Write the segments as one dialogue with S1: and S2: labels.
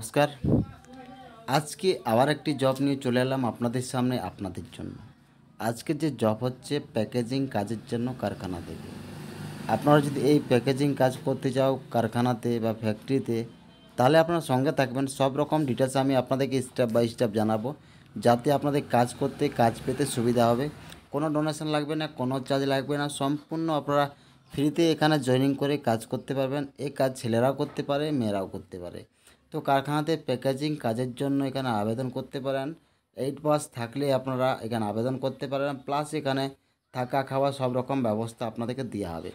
S1: নমস্কার আজকে আবার একটি জব নিয়ে চলে এলাম আপনাদের সামনে আপনাদের জন্য আজকে যে জব হচ্ছে প্যাকেজিং কাজের জন্য কারখানা থেকে আপনারা যদি এই প্যাকেজিং কাজ করতে যাও কারখানাতে বা ফ্যাক্টরিতে তাহলে আপনারা সঙ্গে থাকবেন সব রকম ডিটেলস আমি আপনাদেরকে স্টেপ বাই স্টেপ জানাবো যাতে আপনাদের কাজ করতে কাজ পেতে সুবিধা হবে কোনো ডোনেশন লাগবে না কোনো চার্জ লাগবে না সম্পূর্ণ আপনারা ফ্রিতে এখানে জয়েনিং করে কাজ করতে পারবেন এই কাজ ছেলেরাও করতে পারে মেয়েরাও করতে পারে তো কারখানাতে প্যাকেজিং কাজের জন্য এখানে আবেদন করতে পারেন এইট পাস থাকলে আপনারা এখানে আবেদন করতে পারেন প্লাস এখানে থাকা খাওয়া সব রকম ব্যবস্থা আপনাদেরকে দেওয়া হবে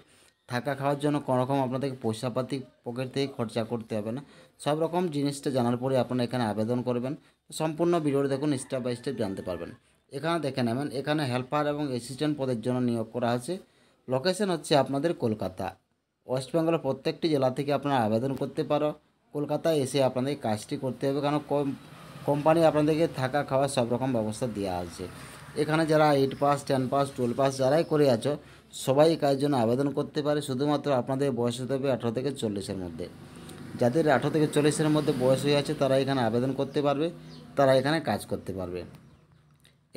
S1: থাকা খাওয়ার জন্য কোনো রকম আপনাদেরকে পয়সাপাতি পকেট থেকে খরচা করতে হবে না সব রকম জিনিসটা জানার পরে আপনারা এখানে আবেদন করবেন সম্পূর্ণ ভিডিওটা দেখুন স্টেপ বাই স্টেপ জানতে পারবেন এখানে দেখে নেবেন এখানে হেল্পার এবং অ্যাসিস্ট্যান্ট পদের জন্য নিয়োগ করা হয়েছে লোকেশন হচ্ছে আপনাদের কলকাতা ওয়েস্ট বেঙ্গলের প্রত্যেকটি জেলা থেকে আপনারা আবেদন করতে পারো কলকাতায় এসে আপনাদের কাজটি করতে হবে কারণ কোম্পানি আপনাদেরকে থাকা খাওয়া সব রকম ব্যবস্থা দেওয়া আছে এখানে যারা eight pass ten pass twelve pass যারাই করে আছো সবাই কাজের জন্য আবেদন করতে পারে শুধুমাত্র আপনাদের বয়স হতে হবে আঠারো থেকে চল্লিশের মধ্যে যাদের আঠারো থেকে চল্লিশের মধ্যে বয়স হয়ে আছে তারা এখানে আবেদন করতে পারবে তারা এখানে কাজ করতে পারবে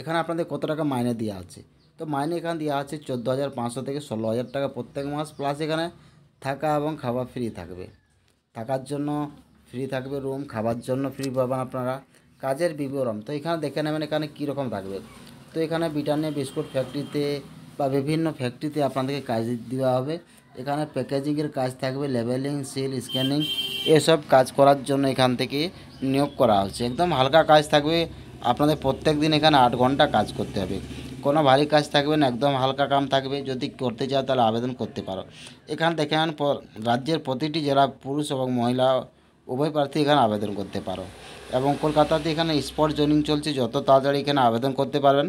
S1: এখানে আপনাদের কত টাকা মাইনে দেওয়া আছে তো মাইনে এখানে দেওয়া আছে চোদ্দো হাজার পাঁচশো থেকে ষোলো হাজার টাকা প্রত্যেক মাস প্লাস এখানে থাকা এবং খাওয়া ফ্রি থাকবে থাকার জন্য ফ্রি থাকবে রুম খাবার জন্য ফ্রি পাবেন আপনারা কাজের বিবরণ তো এখানে দেখে নেবেন এখানে কীরকম থাকবে তো এখানে ব্রিটানিয়া বিস্কুট ফ্যাক্টরিতে বা বিভিন্ন ফ্যাক্টরিতে আপনাদেরকে কাজ দেওয়া হবে এখানে প্যাকেজিংয়ের কাজ থাকবে লেবেলিং সিল স্ক্যানিং এসব কাজ করার জন্য এখান থেকে নিয়োগ করা হচ্ছে একদম হালকা কাজ থাকবে আপনাদের প্রত্যেক দিন এখানে আট ঘন্টা কাজ করতে হবে কোনো ভারী কাজ থাকবে না একদম হালকা কাম থাকবে যদি করতে চাও তাহলে আবেদন করতে পারো এখান থেকে রাজ্যের প্রতিটি জেলা পুরুষ এবং মহিলা উভয় প্রার্থী এখানে আবেদন করতে পারো এবং কলকাতাতে এখানে স্পট জোনিং চলছে যত তাড়াতাড়ি এখানে আবেদন করতে পারবেন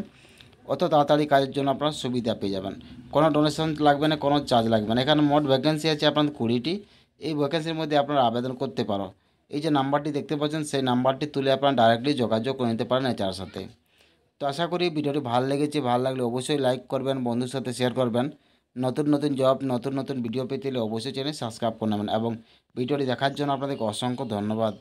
S1: অত তাড়াতাড়ি কাজের জন্য আপনারা সুবিধা পেয়ে যাবেন কোনো ডোনেশন লাগবে না কোনো চার্জ লাগবে না এখানে মোট ভ্যাকেন্সি আছে আপনার কুড়িটি এই ভ্যাকেন্সির মধ্যে আপনারা আবেদন করতে পারো এই যে নাম্বারটি দেখতে পাচ্ছেন সেই নাম্বারটি তুলে আপনারা ডাইরেক্টলি যোগাযোগ করে নিতে পারেন এটার সাথে তো আশা করি ভিডিওটি ভালো লেগেছে ভালো লাগলে অবশ্যই লাইক করবেন বন্ধুর সাথে শেয়ার করবেন নতুন নতুন জব নতুন নতুন ভিডিও পেতে হলে অবশ্যই চ্যানেল সাবস্ক্রাইব করে নেবেন এবং ভিডিওটি দেখার জন্য আপনাদেরকে অসংখ্য ধন্যবাদ